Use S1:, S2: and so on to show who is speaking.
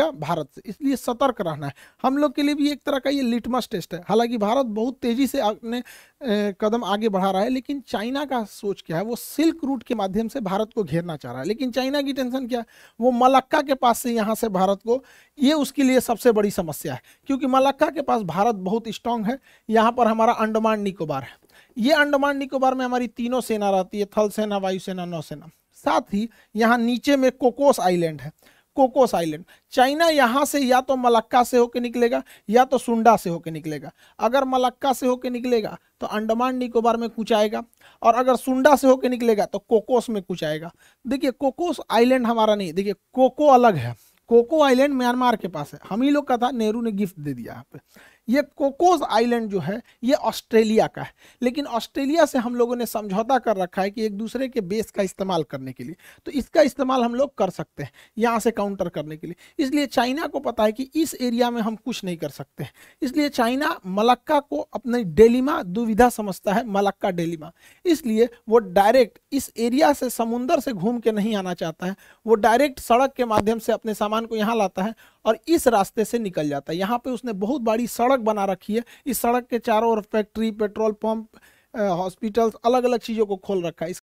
S1: भारत से इसलिए सतर्क रहना है हम लोग के लिए भी एक तरह का ये लिटमस टेस्ट है हालांकि भारत बहुत तेजी से अपने कदम आगे बढ़ा रहा है लेकिन चाइना का सोच क्या है वो सिल्क रूट के माध्यम से भारत को घेरना चाह रहा है लेकिन चाइना की टेंशन क्या है वो मलक्का के पास से यहाँ से भारत को ये उसके लिए सबसे बड़ी समस्या है क्योंकि मलक्का के पास भारत बहुत स्ट्रांग है यहाँ पर हमारा अंडमान निकोबार है ये अंडमान निकोबार में हमारी तीनों सेना रहती है थल सेना वायुसेना नौसेना साथ ही यहाँ नीचे में कोकोस आइलैंड है कोकोस आइलैंड चाइना यहाँ से या तो मलक्का से होकर निकलेगा या तो सुंडा से होकर निकलेगा अगर मलक्का से होकर निकलेगा तो अंडमान निकोबार में कुछ आएगा और अगर सुंडा से होकर निकलेगा तो कोकोस में कुछ आएगा देखिए कोकोस आइलैंड हमारा नहीं देखिए कोको अलग है कोको आइलैंड म्यांमार के पास है हम ही लोग का था नेहरू ने गिफ्ट दे दिया यहाँ पे ये कोकोज आइलैंड जो है ये ऑस्ट्रेलिया का है लेकिन ऑस्ट्रेलिया से हम लोगों ने समझौता कर रखा है कि एक दूसरे के बेस का इस्तेमाल करने के लिए तो इसका इस्तेमाल हम लोग कर सकते हैं यहाँ से काउंटर करने के लिए इसलिए चाइना को पता है कि इस एरिया में हम कुछ नहीं कर सकते हैं इसलिए चाइना मलक्का को अपने डेलीमा दुविधा समझता है मलक्का डेलीमा इसलिए वो डायरेक्ट इस एरिया से समुंदर से घूम के नहीं आना चाहता है वो डायरेक्ट सड़क के माध्यम से अपने सामान को यहाँ लाता है और इस रास्ते से निकल जाता है यहाँ पे उसने बहुत बड़ी सड़क सड़क बना रखी है इस सड़क के चारों ओर फैक्ट्री पेट्रोल पंप हॉस्पिटल्स अलग अलग चीज़ों को खोल रखा है